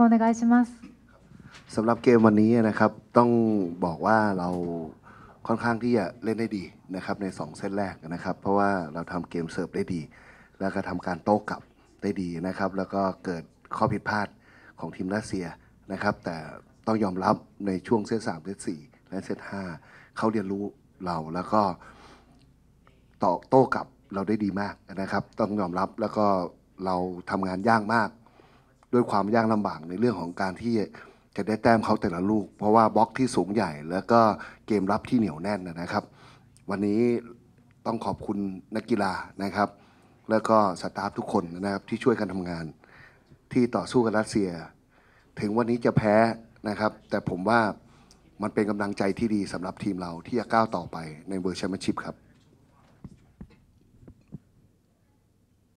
くお願いしますสำหรับเกมวันนี้นะครับต้องบอกว่าเราค่อนข้างที่จะเล่นได้ดีนะครับใน 2เซตแรกนะครับเพราะว่าเราทำเกมเสิร์ฟได้ดี แล้วก็ทำการโต้กลับได้ดีนะครับแล้วก็เกิดข้อผิดพลาดของทีมรัสเซียนะครับแต่ต้องยอมรับในช่วงเซตสามเซตสี่และเซตห้าเขาเรียนรู้เราแล้วก็ต่อโต้กลับเราได้ดีมากนะครับ ต้องยอมรับแล้วก็เราทำงานยากมากด้วยความยากลำบากในเรื่องของการที่จะได้แต้มเขาแต่ละลูก เพราะว่าบล็อกที่สูงใหญ่ แล้วก็เกมรับที่เหนียวแน่นนะครับ วันนี้ต้องขอบคุณนักกีฬานะครับ แล้วก็สตาฟทุกคนนะครับที่ช่วยกันทำงาน ที่ต่อสู้กับรัสเซีย ถึงวันนี้จะแพ้นะครับ แต่ผมว่ามันเป็นกำลังใจที่ดีสำหรับทีมเราที่จะก้าวต่อไปในเวอร์ชัมนชิพครับ